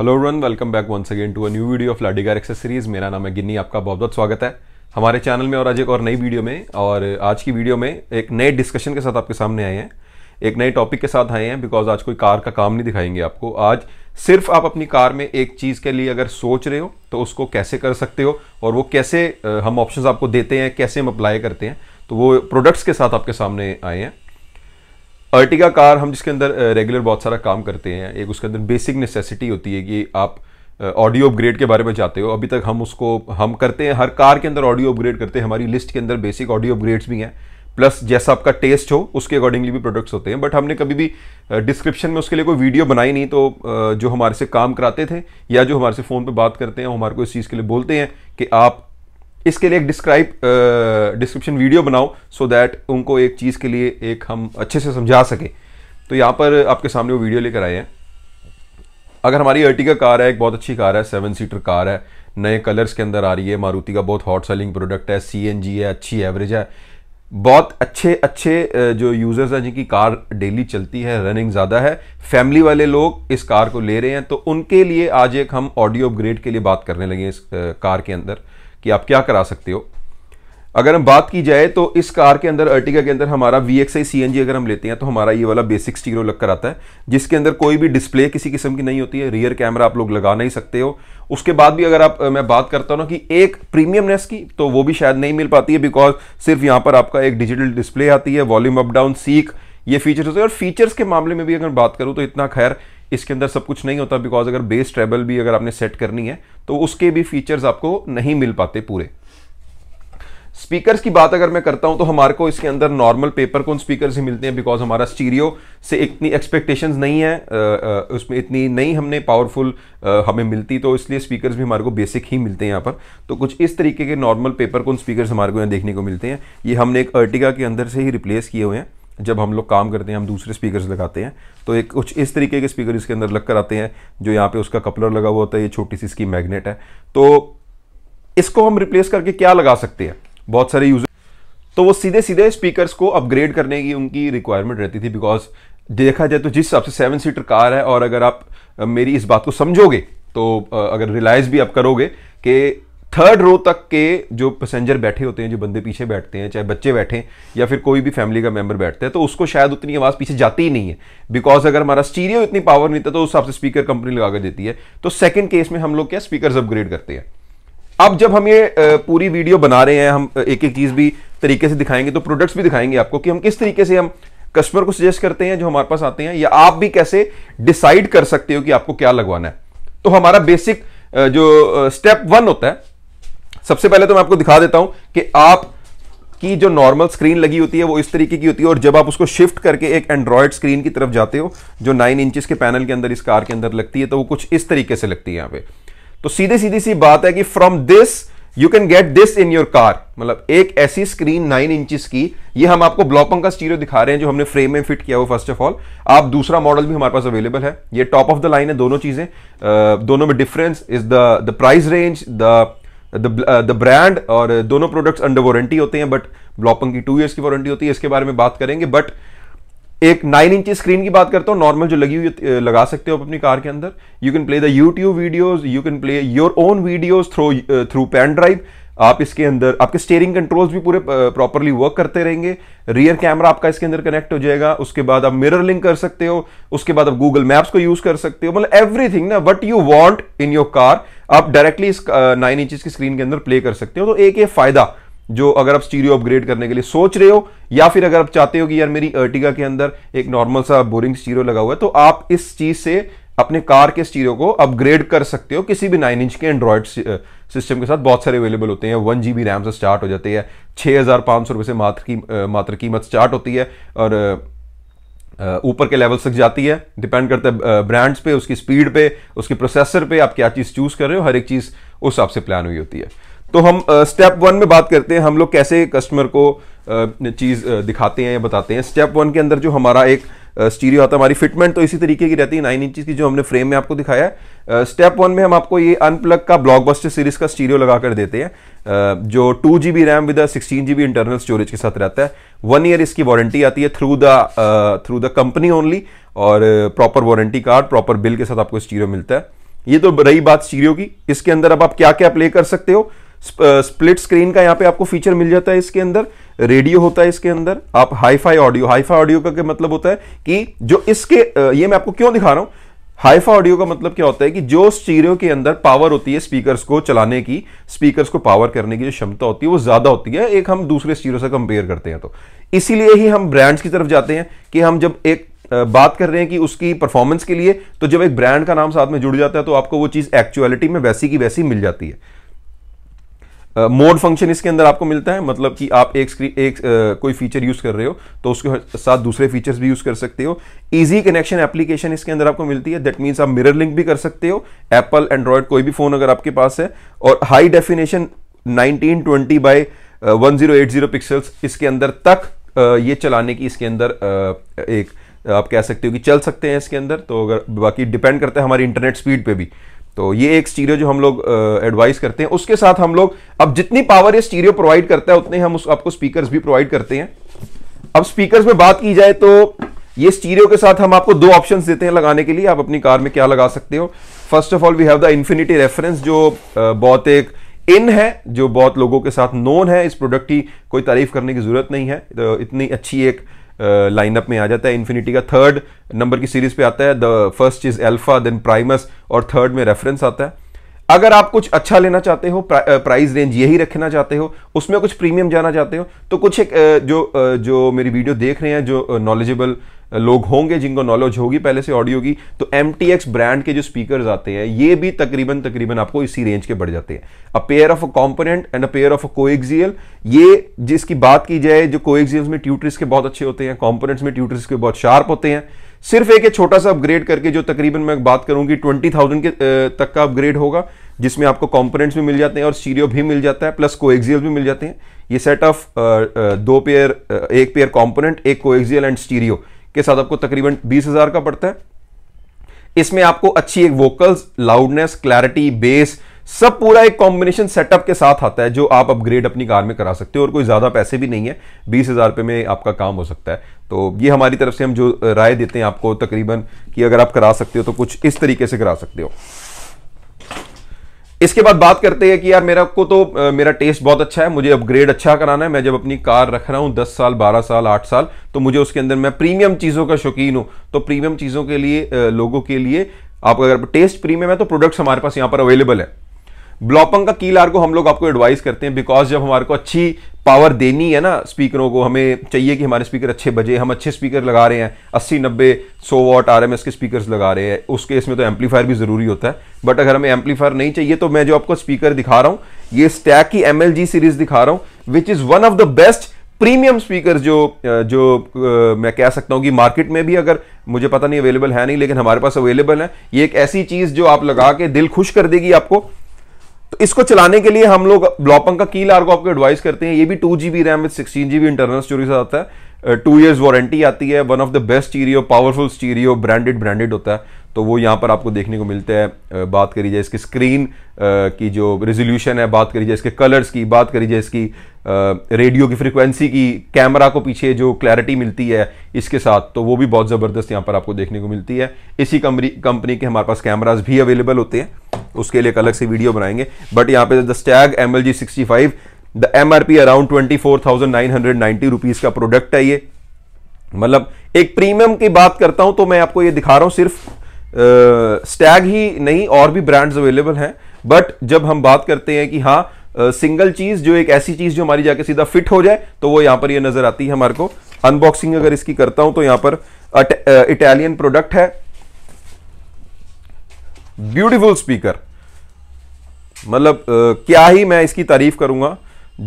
hello रन welcome back once again to a new video of लाडीगार accessories मेरा नाम है गिन्नी आपका बहुत बहुत स्वागत है हमारे चैनल में और आज एक और नई वीडियो में और आज की वीडियो में एक नए डिस्कशन के साथ आपके सामने आए हैं एक नए टॉपिक के साथ आए हैं बिकॉज आज कोई कार का काम नहीं दिखाएंगे आपको आज सिर्फ आप अपनी कार में एक चीज़ के लिए अगर सोच रहे हो तो उसको कैसे कर सकते हो और वो कैसे हम ऑप्शन आपको देते हैं कैसे हम अप्लाई करते हैं तो वो प्रोडक्ट्स के साथ आपके सामने आए हैं अर्टिगा कार हम जिसके अंदर रेगुलर बहुत सारा काम करते हैं एक उसके अंदर बेसिक नेसेसिटी होती है कि आप ऑडियो अपग्रेड के बारे में चाहते हो अभी तक हम उसको हम करते हैं हर कार के अंदर ऑडियो अपग्रेड करते हैं हमारी लिस्ट के अंदर बेसिक ऑडियो अपग्रेड्स भी हैं प्लस जैसा आपका टेस्ट हो उसके अकॉर्डिंगली भी प्रोडक्ट्स होते हैं बट हमने कभी भी डिस्क्रिप्शन में उसके लिए कोई वीडियो बनाई नहीं तो जो हमारे से काम कराते थे या जो हमारे से फ़ोन पर बात करते हैं हमारे को इस चीज़ के लिए बोलते हैं कि आप इसके लिए एक डिस्क्राइब डिस्क्रिप्शन वीडियो बनाओ सो दैट उनको एक चीज़ के लिए एक हम अच्छे से समझा सकें तो यहाँ पर आपके सामने वो वीडियो लेकर आए हैं अगर हमारी का कार है एक बहुत अच्छी कार है सेवन सीटर कार है नए कलर्स के अंदर आ रही है मारुति का बहुत हॉट सेलिंग प्रोडक्ट है सी है अच्छी एवरेज है बहुत अच्छे अच्छे जो यूज़र्स हैं जिनकी कार डेली चलती है रनिंग ज़्यादा है फैमिली वाले लोग इस कार को ले रहे हैं तो उनके लिए आज एक हम ऑडियो अपग्रेड के लिए बात करने लगे इस कार के अंदर कि आप क्या करा सकते हो अगर हम बात की जाए तो इस कार के अंदर अर्टिका के अंदर हमारा V X I C N G अगर हम लेते हैं तो हमारा ये वाला बेसिक स्टीरो लग कर आता है जिसके अंदर कोई भी डिस्प्ले किसी किस्म की नहीं होती है रियर कैमरा आप लोग लगा नहीं सकते हो उसके बाद भी अगर आप मैं बात करता हूँ ना कि एक प्रीमियमनेस की तो वो भी शायद नहीं मिल पाती है बिकॉज सिर्फ यहाँ पर आपका एक डिजिटल डिस्प्ले आती है वॉल्यूम अप डाउन सीख ये फीचर्स होते हैं और फीचर्स के मामले में भी अगर बात करूँ तो इतना खैर इसके अंदर सब कुछ नहीं होता बिकॉज अगर बेस ट्रेबल भी अगर आपने सेट करनी है तो उसके भी फीचर्स आपको नहीं मिल पाते पूरे स्पीकर्स की बात अगर मैं करता हूं तो हमारे को इसके अंदर नॉर्मल पेपर कौन स्पीकर ही मिलते हैं बिकॉज हमारा स्टीरियो से इतनी एक्सपेक्टेशन नहीं है उसमें इतनी नहीं हमने पावरफुल हमें मिलती तो इसलिए स्पीकर्स भी हमारे को बेसिक ही मिलते हैं यहाँ पर तो कुछ इस तरीके के नॉर्मल पेपर कौन स्पीकर हमारे को यहाँ देखने को मिलते हैं ये हमने एक अर्टिगा के अंदर से ही रिप्लेस किए हुए हैं जब हम लोग काम करते हैं हम दूसरे स्पीकर्स लगाते हैं तो एक कुछ इस तरीके के स्पीकर इसके अंदर लग कर आते हैं जो यहाँ पे उसका कपलर लगा हुआ होता है ये छोटी सी इसकी मैग्नेट है तो इसको हम रिप्लेस करके क्या लगा सकते हैं बहुत सारे यूज़र तो वो सीधे सीधे स्पीकर्स को अपग्रेड करने की उनकी रिक्वायरमेंट रहती थी बिकॉज देखा जाए तो जिस हिसाब से सेवन सीटर कार है और अगर आप मेरी इस बात को समझोगे तो अगर रिलाइज भी आप करोगे कि थर्ड रो तक के जो पैसेंजर बैठे होते हैं जो बंदे पीछे बैठते हैं चाहे बच्चे बैठे या फिर कोई भी फैमिली का मेंबर बैठता है तो उसको शायद उतनी आवाज़ पीछे जाती ही नहीं है बिकॉज अगर हमारा स्टीरियो इतनी पावर नहीं था तो उस हिसाब से स्पीकर कंपनी लगा कर देती है तो सेकेंड केस में हम लोग क्या स्पीकर अपग्रेड करते हैं अब जब हम ये पूरी वीडियो बना रहे हैं हम एक एक चीज़ भी तरीके से दिखाएंगे तो प्रोडक्ट्स भी दिखाएंगे आपको कि हम किस तरीके से हम कस्टमर को सजेस्ट करते हैं जो हमारे पास आते हैं या आप भी कैसे डिसाइड कर सकते हो कि आपको क्या लगवाना है तो हमारा बेसिक जो स्टेप वन होता है सबसे पहले तो मैं आपको दिखा देता हूं कि आप की जो नॉर्मल स्क्रीन लगी होती है वो इस तरीके की होती है और जब आप उसको शिफ्ट करके एक एंड्रॉयड स्क्रीन की तरफ जाते हो जो नाइन इंचज के पैनल के अंदर इस कार के अंदर लगती है तो वो कुछ इस तरीके से लगती है यहां पर तो सीधे सीधी सी बात है कि from this you can get this in your car मतलब एक ऐसी स्क्रीन नाइन इंचज की ये हम आपको ब्लॉपंग का स्टीरियो दिखा रहे हैं जो हमने फ्रेम में फिट किया हुआ फर्स्ट ऑफ ऑल आप दूसरा मॉडल भी हमारे पास अवेलेबल है ये टॉप ऑफ द लाइन है दोनों चीजें दोनों में difference is the price range the the brand uh, और दोनों प्रोडक्ट्स अंडर वारंटी होते हैं बट ब्लॉपन की टू ईयर्स की वारंटी होती है इसके बारे में बात करेंगे बट एक नाइन इंच स्क्रीन की बात करता हूँ नॉर्मल जो लगी हुई लगा सकते हो आप अपनी कार के अंदर you can play the YouTube videos you can play your own videos throw through pen drive आप इसके अंदर आपके स्टेयरिंग कंट्रोल्स भी पूरे प्रॉपरली वर्क करते रहेंगे रियर कैमरा आपका इसके अंदर कनेक्ट हो जाएगा उसके बाद आप मिरर लिंक कर सकते हो उसके बाद आप गूगल मैप्स को यूज कर सकते हो मतलब एवरीथिंग ना what you want in your car आप डायरेक्टली इस नाइन इंचज की स्क्रीन के अंदर प्ले कर सकते हो तो एक ये फायदा जो अगर आप स्टीरियो अपग्रेड करने के लिए सोच रहे हो या फिर अगर आप चाहते हो कि यार मेरी अर्टिगा के अंदर एक नॉर्मल सा बोरिंग स्टीरियो लगा हुआ है तो आप इस चीज से अपने कार के स्टीरियो को अपग्रेड कर सकते हो किसी भी नाइन इंच के एंड्रॉयड सिस्टम के साथ बहुत सारे अवेलेबल होते हैं वन जी बी रैम से स्टार्ट हो जाते हैं छः हज़ार पाँच सौ रुपये से मात्र की मात्र कीमत स्टार्ट होती है और ऊपर के लेवल तक जाती है डिपेंड करता है ब्रांड्स पे उसकी स्पीड पे उसके प्रोसेसर पे आप क्या चीज़ चूज़ कर रहे हो हर एक चीज़ उस हिसाब से प्लान हुई होती है तो हम स्टेप uh, वन में बात करते हैं हम लोग कैसे कस्टमर को uh, चीज़ uh, दिखाते हैं या बताते हैं स्टेप वन के अंदर जो हमारा एक uh, स्टीरियो आता है हमारी फिटमेंट तो इसी तरीके की रहती है नाइन इंचज की जो हमने फ्रेम में आपको दिखाया है स्टेप वन में हम आपको ये अनप्लग का ब्लॉकबस्टर सीरीज का स्टीरियो लगा कर देते हैं जो two G B RAM with sixteen G B internal storage के साथ रहता है वन ईयर इसकी वारंटी आती है through the through the company only और proper warranty card proper bill के साथ आपको स्टीरियो मिलता है ये तो रही बात स्टीरियो की इसके अंदर अब आप क्या क्या प्ले कर सकते हो स्प्लिट स्क्रीन uh, का यहाँ पे आपको फीचर मिल जाता है इसके अंदर रेडियो होता है इसके अंदर आप हाईफाई ऑडियो हाईफाई ऑडियो का मतलब होता है कि जो इसके uh, ये मैं आपको क्यों दिखा रहा हूं हाईफाई ऑडियो का मतलब क्या होता है कि जो स्टीरियो के अंदर पावर होती है स्पीकर्स को चलाने की स्पीकर्स को पावर करने की जो क्षमता होती है वो ज़्यादा होती है एक हम दूसरे स्टीरियो से कंपेयर करते हैं तो इसीलिए ही हम ब्रांड्स की तरफ जाते हैं कि हम जब एक uh, बात कर रहे हैं कि उसकी परफॉर्मेंस के लिए तो जब एक ब्रांड का नाम साथ में जुड़ जाता है तो आपको वो चीज़ एक्चुअलिटी में वैसी की वैसी मिल जाती है मोड फंक्शन इसके अंदर आपको मिलता है मतलब कि आप एक स्क्रीन एक uh, कोई फीचर यूज़ कर रहे हो तो उसके साथ दूसरे फीचर्स भी यूज़ कर सकते हो इजी कनेक्शन एप्लीकेशन इसके अंदर आपको मिलती है दैट मीन्स आप मिरर लिंक भी कर सकते हो एप्पल एंड्रॉयड कोई भी फ़ोन अगर आपके पास है और high definition nineteen twenty by one zero eight zero pixels इसके अंदर तक uh, ये चलाने की इसके अंदर uh, एक आप कह सकते हो कि चल सकते हैं इसके अंदर तो अगर बाकी डिपेंड करता है हमारी इंटरनेट स्पीड पर भी तो ये एक स्टीरियो जो हम लोग एडवाइस करते हैं उसके साथ हम लोग अब जितनी पावर ये स्टीरियो प्रोवाइड करता है उतने हम उस, आपको स्पीकर्स भी प्रोवाइड करते हैं अब स्पीकर्स में बात की जाए तो ये स्टीरियो के साथ हम आपको दो ऑप्शंस देते हैं लगाने के लिए आप अपनी कार में क्या लगा सकते हो first of all we have the Infinity reference जो बहुत एक इन है जो बहुत लोगों के साथ नोन है इस प्रोडक्ट की कोई तारीफ करने की जरूरत नहीं है तो इतनी अच्छी एक लाइनअप में आ जाता है इन्फिनिटी का थर्ड नंबर की सीरीज पे आता है the first is Alpha then Primus और थर्ड में रेफरेंस आता है अगर आप कुछ अच्छा लेना चाहते हो प्रा, प्राइस रेंज यही रखना चाहते हो उसमें कुछ प्रीमियम जाना चाहते हो तो कुछ एक जो जो मेरी वीडियो देख रहे हैं जो नॉलेजेबल लोग होंगे जिनको नॉलेज होगी पहले से ऑडियो की तो एम ब्रांड के जो स्पीकर आते हैं ये भी तकरीबन तकरीबन आपको इसी रेंज के बढ़ जाते हैं a pair of a component and a pair of a coaxial ये जिसकी बात की जाए जो कोएक्सियल्स में ट्यूटर्स के बहुत अच्छे होते हैं कॉम्पोनेंट्स में ट्यूटर्स के बहुत शार्प होते हैं सिर्फ एक छोटा सा अपग्रेड करके जो तकरीबन मैं बात करूंगी ट्वेंटी थाउजेंड के तक का अपग्रेड होगा जिसमें आपको कंपोनेंट्स भी मिल जाते हैं और सीरियो भी मिल जाता है प्लस कोएक्सियल भी मिल जाते हैं ये सेट ऑफ दो पेयर एक पेयर कंपोनेंट एक कोएक्सियल एंड स्टीरियो के साथ आपको तकरीबन बीस हजार का पड़ता है इसमें आपको अच्छी एक वोकल्स लाउडनेस क्लैरिटी बेस सब पूरा एक कॉम्बिनेशन सेटअप के साथ आता है जो आप अपग्रेड अपनी कार में करा सकते हो और कोई ज़्यादा पैसे भी नहीं है बीस हज़ार रुपये में आपका काम हो सकता है तो ये हमारी तरफ से हम जो राय देते हैं आपको तकरीबन कि अगर आप करा सकते हो तो कुछ इस तरीके से करा सकते हो इसके बाद बात करते हैं कि यार मेरा को तो मेरा टेस्ट बहुत अच्छा है मुझे अपग्रेड अच्छा कराना है मैं जब अपनी कार रख रहा हूं दस साल बारह साल आठ साल तो मुझे उसके अंदर मैं प्रीमियम चीज़ों का शौकीन हूं तो प्रीमियम चीज़ों के लिए लोगों के लिए आप अगर टेस्ट प्रीमियम है तो प्रोडक्ट्स हमारे पास यहां पर अवेलेबल है ब्लॉपंग का की लार को हम लोग आपको एडवाइस करते हैं बिकॉज जब हमारे को अच्छी पावर देनी है ना स्पीकरों को हमें चाहिए कि हमारे स्पीकर अच्छे बजे हम अच्छे स्पीकर लगा रहे हैं अस्सी नब्बे सौ वॉट आर के स्पीकर लगा रहे हैं उसके इसमें तो एम्पलीफायर भी ज़रूरी होता है बट अगर हमें एम्पलीफायर नहीं चाहिए तो मैं जो आपको स्पीकर दिखा रहा हूँ ये स्टैक की एम सीरीज दिखा रहा हूँ which is one of the best premium speaker जो जो मैं कह सकता हूँ कि मार्केट में भी अगर मुझे पता नहीं अवेलेबल है नहीं लेकिन हमारे पास अवेलेबल है ये एक ऐसी चीज़ जो आप लगा के दिल खुश कर देगी आपको तो इसको चलाने के लिए हम लोग ब्लॉपंग का की लार्गो आपको एडवाइस करते हैं ये भी two GB RAM with sixteen GB internal storage आता है टू ईयर्स वारंटी आती है one of the best stereo powerful stereo branded branded होता है तो वो यहाँ पर आपको देखने को मिलते हैं बात करी जाए इसकी स्क्रीन की जो रेजोल्यूशन है बात करी जाए इसके कलर्स की बात करी जाए इसकी रेडियो की फ्रिक्वेंसी की कैमरा को पीछे जो क्लैरिटी मिलती है इसके साथ तो वो भी बहुत ज़बरदस्त यहाँ पर आपको देखने को मिलती है इसी कंपनी कंपनी के हमारे पास कैमराज भी अवेलेबल होते हैं उसके लिए एक अलग से वीडियो बनाएंगे बट यहाँ पे the Stag M L G sixty five the M R P around twenty four thousand nine hundred ninety rupees का प्रोडक्ट है ये मतलब एक प्रीमियम की बात करता हूं तो मैं आपको ये दिखा रहा हूं सिर्फ स्टैग ही नहीं और भी ब्रांड्स अवेलेबल हैं बट जब हम बात करते हैं कि हाँ सिंगल चीज जो एक ऐसी चीज जो हमारी जाके सीधा फिट हो जाए तो वो यहां पर ये यह नजर आती है हमारे को अनबॉक्सिंग अगर इसकी करता हूं तो यहां पर इटालियन प्रोडक्ट है ब्यूटीफुल स्पीकर मतलब क्या ही मैं इसकी तारीफ करूंगा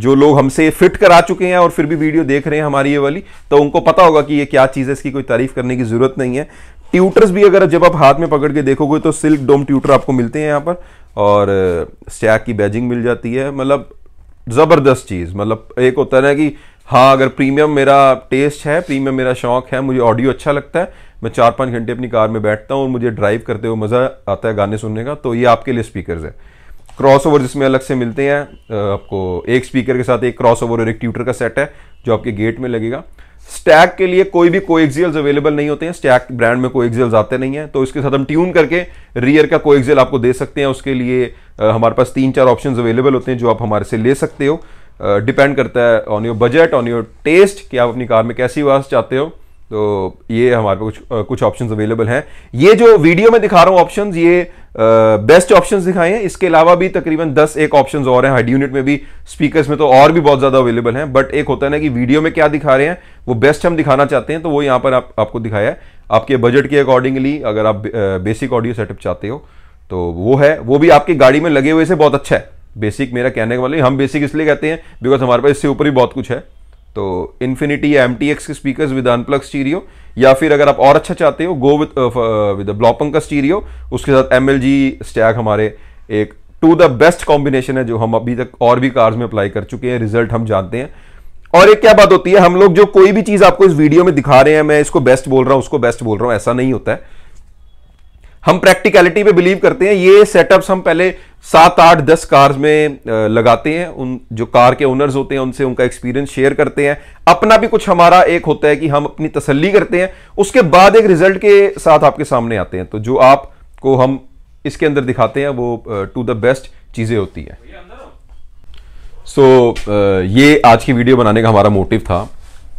जो लोग हमसे फिट करा चुके हैं और फिर भी वीडियो देख रहे हैं हमारी ये वाली तो उनको पता होगा कि ये क्या चीज़ है इसकी कोई तारीफ करने की ज़रूरत नहीं है ट्यूटर्स भी अगर जब आप हाथ में पकड़ के देखोगे तो सिल्क डोम ट्यूटर आपको मिलते हैं यहाँ पर और स्टैक की बैजिंग मिल जाती है मतलब ज़बरदस्त चीज़ मतलब एक होता है ना कि हाँ अगर प्रीमियम मेरा टेस्ट है प्रीमियम मेरा शौक है मुझे ऑडियो अच्छा लगता है मैं चार पाँच घंटे अपनी कार में बैठता हूँ और मुझे ड्राइव करते हुए मज़ा आता है गाने सुनने का तो ये आपके लिए स्पीकर है क्रॉसओवर जिसमें अलग से मिलते हैं आपको एक स्पीकर के साथ एक क्रॉसओवर और एक ट्यूटर का सेट है जो आपके गेट में लगेगा स्टैक के लिए कोई भी कोएक्सियल्स अवेलेबल नहीं होते हैं स्टैक ब्रांड में कोएक्सियल्स आते नहीं हैं तो इसके साथ हम ट्यून करके रियर का कोएक्सियल आपको दे सकते हैं उसके लिए हमारे पास तीन चार ऑप्शन अवेलेबल होते हैं जो आप हमारे से ले सकते हो डिपेंड करता है on your budget on your taste कि आप अपनी कार में कैसी आवाज़ चाहते हो तो ये हमारे पे कुछ कुछ ऑप्शंस अवेलेबल हैं ये जो वीडियो में दिखा रहा हूँ ऑप्शंस ये बेस्ट ऑप्शंस दिखाए हैं इसके अलावा भी तकरीबन दस एक ऑप्शंस और हैं हड यूनिट में भी स्पीकर्स में तो और भी बहुत ज़्यादा अवेलेबल हैं बट एक होता है ना कि वीडियो में क्या दिखा रहे हैं वो बेस्ट हम दिखाना चाहते हैं तो वो यहाँ पर आप, आपको दिखाया है आपके बजट के अकॉर्डिंगली अगर आप बेसिक ऑडियो सेटअप चाहते हो तो वो है वो भी आपकी गाड़ी में लगे हुए से बहुत अच्छा है बेसिक मेरा कहने का मतलब हम बेसिक इसलिए कहते हैं बिकॉज हमारे पास इससे ऊपर ही बहुत कुछ है तो इन्फिनिटी या एम टी एक्स के स्पीकर विद अनप्लग स्टीरियो या फिर अगर आप और अच्छा चाहते हो गो विद विद ब्लॉपंग का स्टीरियो उसके साथ एम एल जी स्टैग हमारे एक टू द बेस्ट कॉम्बिनेशन है जो हम अभी तक और भी कार्स में अप्लाई कर चुके हैं रिजल्ट हम जानते हैं और एक क्या बात होती है हम लोग जो कोई भी चीज आपको इस वीडियो में दिखा रहे हैं मैं इसको बेस्ट बोल रहा हूं उसको बेस्ट बोल रहा हूं ऐसा नहीं होता है हम प्रैक्टिकलिटी पे बिलीव करते हैं ये सेटअप्स हम पहले सात आठ दस कार्स में लगाते हैं उन जो कार के ओनर्स होते हैं उनसे उनका एक्सपीरियंस शेयर करते हैं अपना भी कुछ हमारा एक होता है कि हम अपनी तसल्ली करते हैं उसके बाद एक रिजल्ट के साथ आपके सामने आते हैं तो जो आपको हम इसके अंदर दिखाते हैं वो टू द बेस्ट चीज़ें होती हैं सो so, ये आज की वीडियो बनाने का हमारा मोटिव था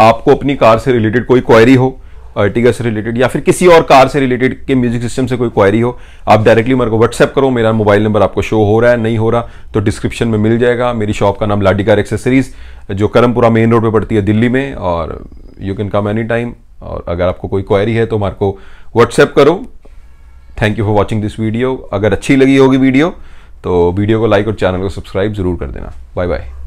आपको अपनी कार से रिलेटेड कोई क्वायरी हो अर्टिगा से रिलेटेड या फिर किसी और कार से रिलेटेड के म्यूजिक सिस्टम से कोई क्वायरी हो आप डायरेक्टली मेरे को व्हाट्सएप करो मेरा मोबाइल नंबर आपको शो हो रहा है नहीं हो रहा तो डिस्क्रिप्शन में मिल जाएगा मेरी शॉप का नाम लाडिकार एक्सेसरीज जो करमपुरा मेन रोड पर पड़ती है दिल्ली में और you can come any time और अगर आपको कोई क्वायरी है तो हमारे को व्हाट्सएप करो thank you for watching this video अगर अच्छी लगी होगी वीडियो तो वीडियो को लाइक और चैनल को सब्सक्राइब जरूर कर देना बाय बाय